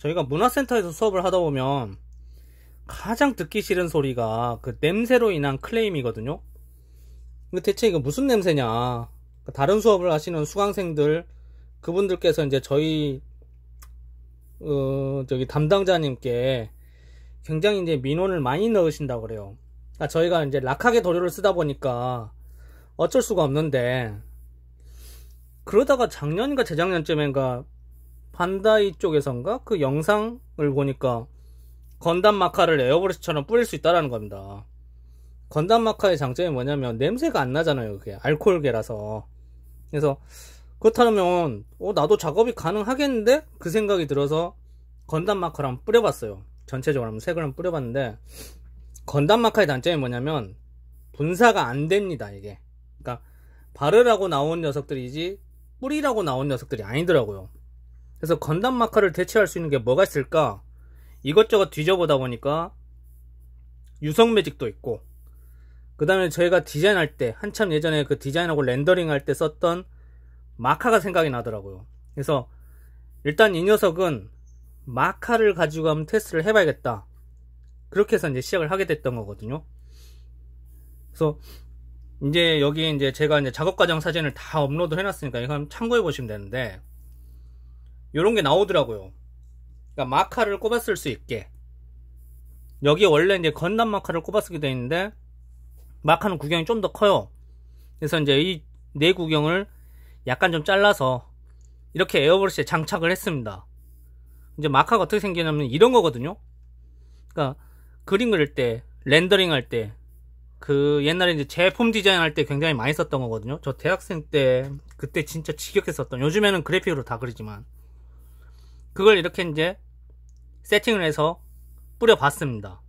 저희가 문화센터에서 수업을 하다 보면 가장 듣기 싫은 소리가 그 냄새로 인한 클레임이거든요. 근데 대체 이거 무슨 냄새냐? 그러니까 다른 수업을 하시는 수강생들 그분들께서 이제 저희 어, 저기 담당자님께 굉장히 이제 민원을 많이 넣으신다고 그래요. 그러니까 저희가 이제 락하게 도료를 쓰다 보니까 어쩔 수가 없는데 그러다가 작년인가 재작년쯤인가 반다이 쪽에선가 그 영상을 보니까 건담 마카를 에어브러시처럼 뿌릴 수 있다라는 겁니다. 건담 마카의 장점이 뭐냐면 냄새가 안 나잖아요. 그게 알코올계라서. 그래서 그렇다면 어, 나도 작업이 가능하겠는데 그 생각이 들어서 건담 마카랑 뿌려봤어요. 전체적으로 한번 색을 한번 뿌려봤는데 건담 마카의 단점이 뭐냐면 분사가 안 됩니다. 이게 그러니까 바르라고 나온 녀석들이지 뿌리라고 나온 녀석들이 아니더라고요. 그래서 건담 마카를 대체할 수 있는 게 뭐가 있을까? 이것저것 뒤져보다 보니까 유성 매직도 있고 그 다음에 저희가 디자인할 때 한참 예전에 그 디자인하고 렌더링할 때 썼던 마카가 생각이 나더라고요. 그래서 일단 이 녀석은 마카를 가지고 한번 테스트를 해봐야겠다. 그렇게 해서 이제 시작을 하게 됐던 거거든요. 그래서 이제 여기 이제 제가 이제 작업 과정 사진을 다 업로드 해놨으니까 이건 참고해 보시면 되는데 이런 게 나오더라고요. 그러니까 마카를 꼽아 쓸수 있게. 여기 원래 이제 건담 마카를 꼽아 쓰게 돼 있는데 마카는 구경이 좀 더 커요. 그래서 이제 이 네 구경을 약간 좀 잘라서 이렇게 에어브러시에 장착을 했습니다. 이제 마카가 어떻게 생기냐면 이런 거거든요. 그러니까 그림 그릴 때, 렌더링 할 때, 그 옛날에 이제 제품 디자인 할 때 굉장히 많이 썼던 거거든요. 저 대학생 때 그때 진짜 지겹게 썼던. 요즘에는 그래픽으로 다 그리지만 그걸 이렇게 이제 세팅을 해서 뿌려봤습니다.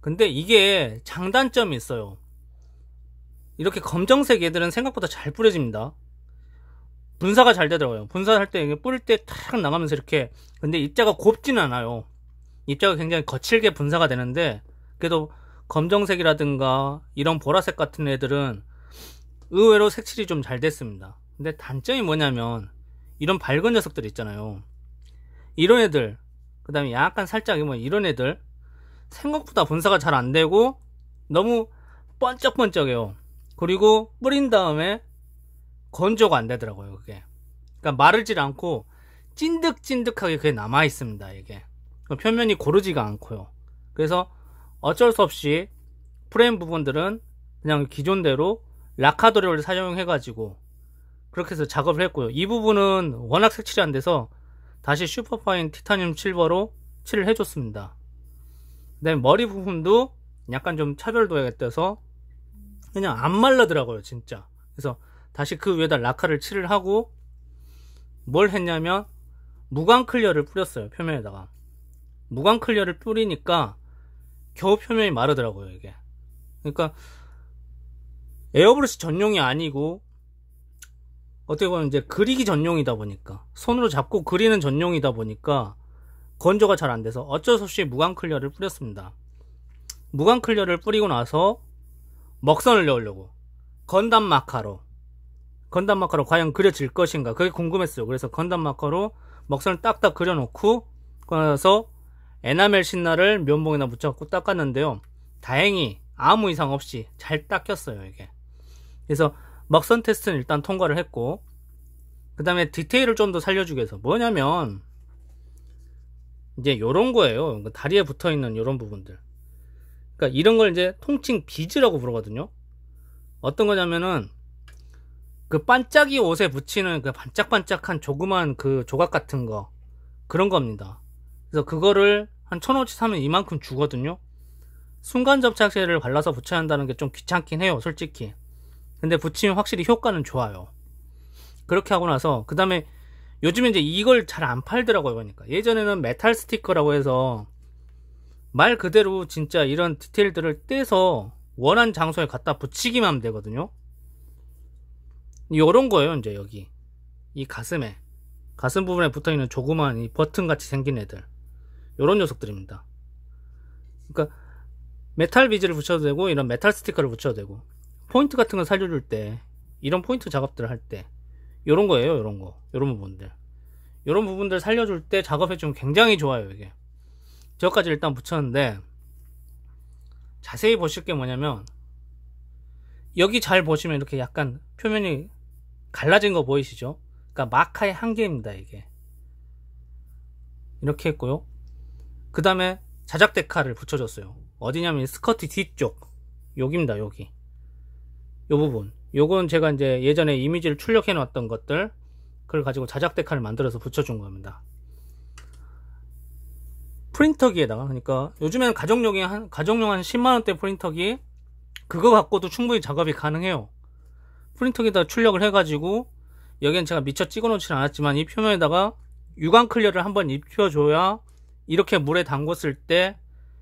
근데 이게 장단점이 있어요. 이렇게 검정색 얘들은 생각보다 잘 뿌려집니다. 분사가 잘 되더라고요. 분사할 때 이게 뿌릴 때 탁 나가면서 이렇게 근데 입자가 곱진 않아요. 입자가 굉장히 거칠게 분사가 되는데 그래도 검정색이라든가 이런 보라색 같은 애들은 의외로 색칠이 좀 잘 됐습니다. 근데 단점이 뭐냐면 이런 밝은 녀석들 있잖아요. 이런 애들 그 다음에 약간 살짝 뭐 이런 애들 생각보다 분사가 잘 안되고 너무 번쩍번쩍해요 그리고 뿌린 다음에 건조가 안되더라고요 그게 그러니까 마르질 않고 찐득찐득하게 그게 남아있습니다 이게 표면이 고르지가 않고요 그래서 어쩔 수 없이 프레임 부분들은 그냥 기존대로 라카도료를 사용해 가지고 그렇게 해서 작업을 했고요 이 부분은 워낙 색칠이 안 돼서 다시 슈퍼파인 티타늄 실버로 칠을 해줬습니다. 그 머리 부분도 약간 좀 차별도가 있어서 그냥 안 말라더라고요 진짜 그래서 다시 그 위에다 라카를 칠을 하고 뭘 했냐면 무광 클리어를 뿌렸어요 표면에다가 무광 클리어를 뿌리니까 겨우 표면이 마르더라고요 이게 그러니까 에어브러시 전용이 아니고 어떻게 보면 이제 그리기 전용이다 보니까 손으로 잡고 그리는 전용이다 보니까 건조가 잘 안 돼서 어쩔 수 없이 무광 클리어를 뿌렸습니다. 무광 클리어를 뿌리고 나서 먹선을 넣으려고 건담 마카로 건담 마카로 과연 그려질 것인가 그게 궁금했어요. 그래서 건담 마카로 먹선을 딱딱 그려놓고 그래서 에나멜 신나를 면봉에다 묻혀갖고 닦았는데요. 다행히 아무 이상 없이 잘 닦였어요 이게. 그래서 막선 테스트는 일단 통과를 했고 그 다음에 디테일을 좀 더 살려주기 위해서 뭐냐면 이제 요런 거예요 그 다리에 붙어있는 요런 부분들 그러니까 이런 걸 이제 통칭 비즈라고 부르거든요 어떤 거냐면은 그 반짝이 옷에 붙이는 그 반짝반짝한 조그만 그 조각 같은 거 그런 겁니다 그래서 그거를 한 천원치 사면 이만큼 주거든요 순간 접착제를 발라서 붙여야 한다는 게 좀 귀찮긴 해요 솔직히 근데 붙이면 확실히 효과는 좋아요. 그렇게 하고 나서 그 다음에 요즘에 이제 이걸 잘 안 팔더라고요 그러니까 예전에는 메탈 스티커라고 해서 말 그대로 진짜 이런 디테일들을 떼서 원한 장소에 갖다 붙이기만 하면 되거든요 이런 거예요 이제 여기 이 가슴에 가슴 부분에 붙어있는 조그만 이 버튼같이 생긴 애들 이런 녀석들입니다 그러니까 메탈 비즈를 붙여도 되고 이런 메탈 스티커를 붙여도 되고 포인트 같은 걸 살려줄 때 이런 포인트 작업들을 할 때 이런 거예요 이런 거 이런 부분들 이런 부분들 살려줄 때 작업해주면 굉장히 좋아요 이게 저까지 일단 붙였는데 자세히 보실 게 뭐냐면 여기 잘 보시면 이렇게 약간 표면이 갈라진 거 보이시죠? 그러니까 마카의 한계입니다 이게 이렇게 했고요 그 다음에 자작 데칼을 붙여줬어요 어디냐면 스커트 뒤쪽 여기입니다 여기 요 부분. 요건 제가 이제 예전에 이미지를 출력해 놨던 것들 그걸 가지고 자작 데카를 만들어서 붙여준 겁니다. 프린터기에다가 그러니까 요즘에는 가정용이 한 가정용 한 10만 원대 프린터기 그거 갖고도 충분히 작업이 가능해요. 프린터기에다 출력을 해가지고 여기엔 제가 미처 찍어놓지는 않았지만 이 표면에다가 유광 클리어를 한번 입혀줘야 이렇게 물에 담궜을 때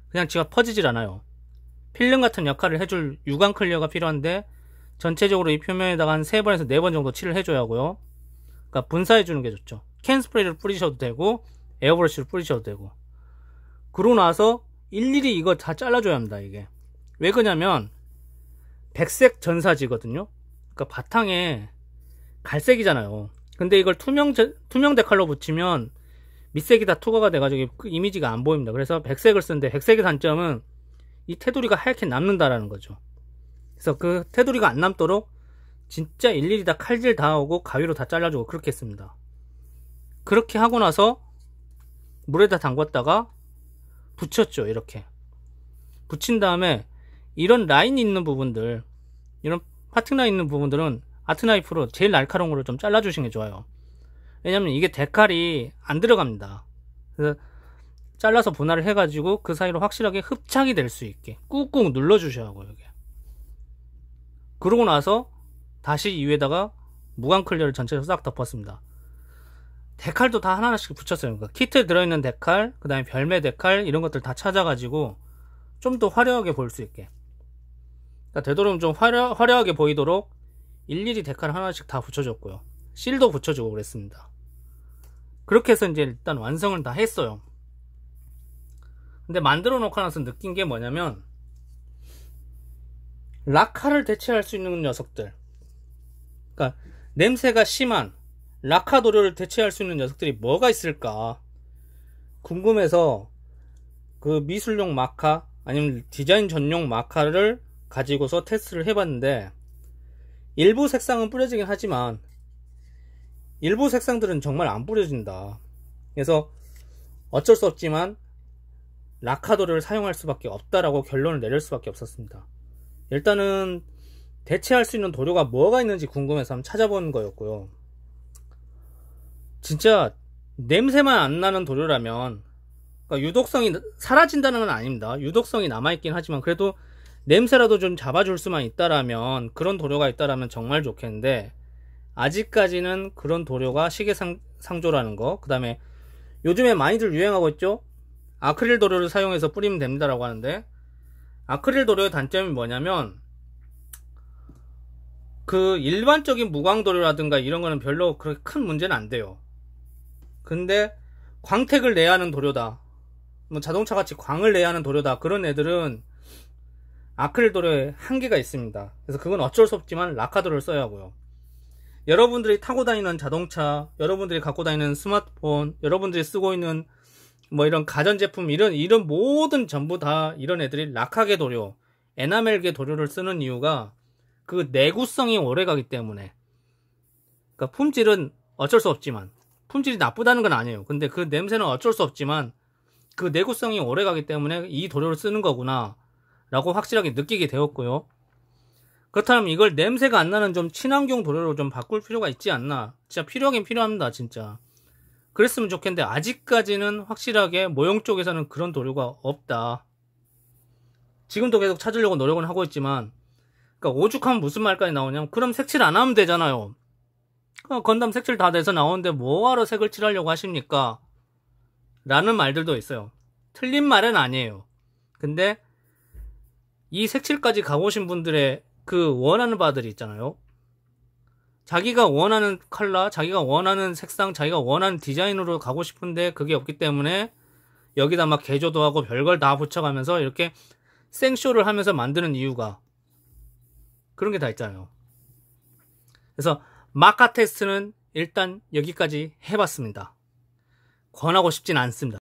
그냥 지가 퍼지질 않아요. 필름 같은 역할을 해줄 유광 클리어가 필요한데 전체적으로 이 표면에다가 한 3번에서 4번 정도 칠을 해줘야 하고요. 그러니까 분사해주는 게 좋죠. 캔 스프레이를 뿌리셔도 되고 에어브러쉬를 뿌리셔도 되고 그러고 나서 일일이 이거 다 잘라줘야 합니다. 이게 왜 그러냐면 백색 전사지거든요. 그러니까 바탕에 갈색이잖아요. 근데 이걸 투명 투명 데칼로 붙이면 밑색이 다 투과가 돼가지고 그 이미지가 안 보입니다. 그래서 백색을 쓰는데 백색의 단점은 이 테두리가 하얗게 남는다라는 거죠. 그래서 그 테두리가 안 남도록 진짜 일일이 다 칼질 다하고 가위로 다 잘라주고 그렇게 했습니다. 그렇게 하고 나서 물에다 담궜다가 붙였죠 이렇게 붙인 다음에 이런 라인 이 있는 부분들 이런 파트나 있는 부분들은 아트나이프로 제일 날카로운 거를 좀 잘라주시는 게 좋아요 왜냐면 이게 데칼이 안 들어갑니다 그래서 잘라서 분할을 해가지고 그 사이로 확실하게 흡착이 될 수 있게 꾹꾹 눌러주셔야 하고 여기 그러고 나서 다시 이 위에다가 무광 클리어를 전체적으로 싹 덮었습니다. 데칼도 다 하나씩 붙였어요. 그러니까 키트에 들어있는 데칼, 그 다음에 별매 데칼 이런 것들 다 찾아가지고 좀 더 화려하게 볼 수 있게. 그러니까 되도록 좀 화려, 화려하게 보이도록 일일이 데칼 하나씩 다 붙여줬고요. 실도 붙여주고 그랬습니다. 그렇게 해서 이제 일단 완성을 다 했어요. 근데 만들어 놓고 나서 느낀 게 뭐냐면 라카를 대체할 수 있는 녀석들 그러니까 냄새가 심한 라카 도료를 대체할 수 있는 녀석들이 뭐가 있을까 궁금해서 그 미술용 마카 아니면 디자인 전용 마카를 가지고서 테스트를 해봤는데 일부 색상은 뿌려지긴 하지만 일부 색상들은 정말 안 뿌려진다 그래서 어쩔 수 없지만 라카도를 사용할 수밖에 없다라고 결론을 내릴 수밖에 없었습니다 일단은 대체할 수 있는 도료가 뭐가 있는지 궁금해서 한번 찾아본 거였고요. 진짜 냄새만 안 나는 도료라면 그러니까 유독성이 사라진다는 건 아닙니다. 유독성이 남아있긴 하지만 그래도 냄새라도 좀 잡아줄 수만 있다라면 그런 도료가 있다라면 정말 좋겠는데 아직까지는 그런 도료가 시계상조라는 거그 다음에 요즘에 많이들 유행하고 있죠 아크릴 도료를 사용해서 뿌리면 됩니다라고 하는데 아크릴 도료의 단점이 뭐냐면 그 일반적인 무광 도료라든가 이런 거는 별로 그렇게 큰 문제는 안 돼요. 근데 광택을 내야 하는 도료다. 뭐 자동차 같이 광을 내야 하는 도료다. 그런 애들은 아크릴 도료에 한계가 있습니다. 그래서 그건 어쩔 수 없지만 라카도를 써야 하고요. 여러분들이 타고 다니는 자동차, 여러분들이 갖고 다니는 스마트폰, 여러분들이 쓰고 있는 뭐 이런 가전제품 이런 이런 모든 전부 다 이런 애들이 락하게 도료 에나멜계 도료를 쓰는 이유가 그 내구성이 오래가기 때문에 그러니까 품질은 어쩔 수 없지만 품질이 나쁘다는 건 아니에요 근데 그 냄새는 어쩔 수 없지만 그 내구성이 오래가기 때문에 이 도료를 쓰는 거구나 라고 확실하게 느끼게 되었고요 그렇다면 이걸 냄새가 안 나는 좀 친환경 도료로 좀 바꿀 필요가 있지 않나 진짜 필요하긴 필요합니다 진짜 그랬으면 좋겠는데 아직까지는 확실하게 모형 쪽에서는 그런 도료가 없다. 지금도 계속 찾으려고 노력은 하고 있지만 그러니까 오죽하면 무슨 말까지 나오냐면 그럼 색칠 안 하면 되잖아요. 건담 색칠 다 돼서 나오는데 뭐하러 색을 칠하려고 하십니까? 라는 말들도 있어요. 틀린 말은 아니에요. 근데 이 색칠까지 가보신 분들의 그 원하는 바들이 있잖아요. 자기가 원하는 컬러, 자기가 원하는 색상, 자기가 원하는 디자인으로 가고 싶은데 그게 없기 때문에 여기다 막 개조도 하고 별걸 다 붙여가면서 이렇게 생쇼를 하면서 만드는 이유가 그런 게 다 있잖아요. 그래서 마카 테스트는 일단 여기까지 해봤습니다. 권하고 싶진 않습니다.